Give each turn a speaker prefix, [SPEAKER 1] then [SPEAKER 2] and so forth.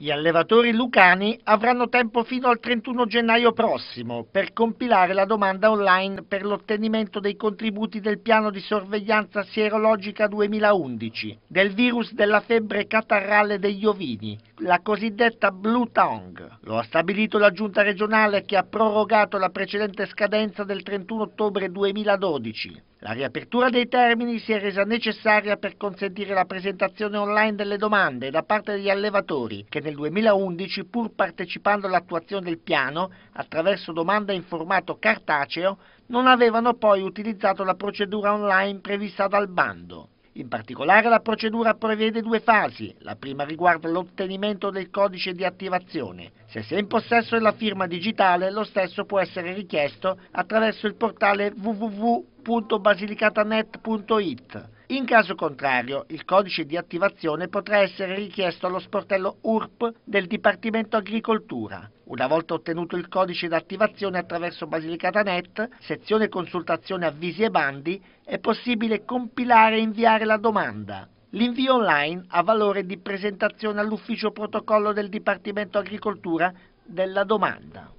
[SPEAKER 1] Gli allevatori lucani avranno tempo fino al 31 gennaio prossimo per compilare la domanda online per l'ottenimento dei contributi del piano di sorveglianza sierologica 2011 del virus della febbre catarrale degli ovini la cosiddetta Blue Tongue. Lo ha stabilito la giunta regionale che ha prorogato la precedente scadenza del 31 ottobre 2012.
[SPEAKER 2] La riapertura
[SPEAKER 1] dei termini si è resa necessaria per consentire la presentazione online delle domande da parte degli allevatori che nel 2011, pur partecipando all'attuazione del piano attraverso domanda in formato cartaceo, non avevano poi utilizzato la procedura online prevista dal bando. In particolare la procedura prevede due fasi, la prima riguarda l'ottenimento del codice di attivazione. Se si è in possesso della firma digitale, lo stesso può essere richiesto attraverso il portale www.basilicatanet.it in caso contrario, il codice di attivazione potrà essere richiesto allo sportello URP del Dipartimento Agricoltura. Una volta ottenuto il codice d'attivazione attraverso Basilicata.net, sezione consultazione avvisi e bandi, è possibile compilare e inviare la domanda. L'invio online ha valore di presentazione all'ufficio protocollo
[SPEAKER 3] del Dipartimento Agricoltura della domanda.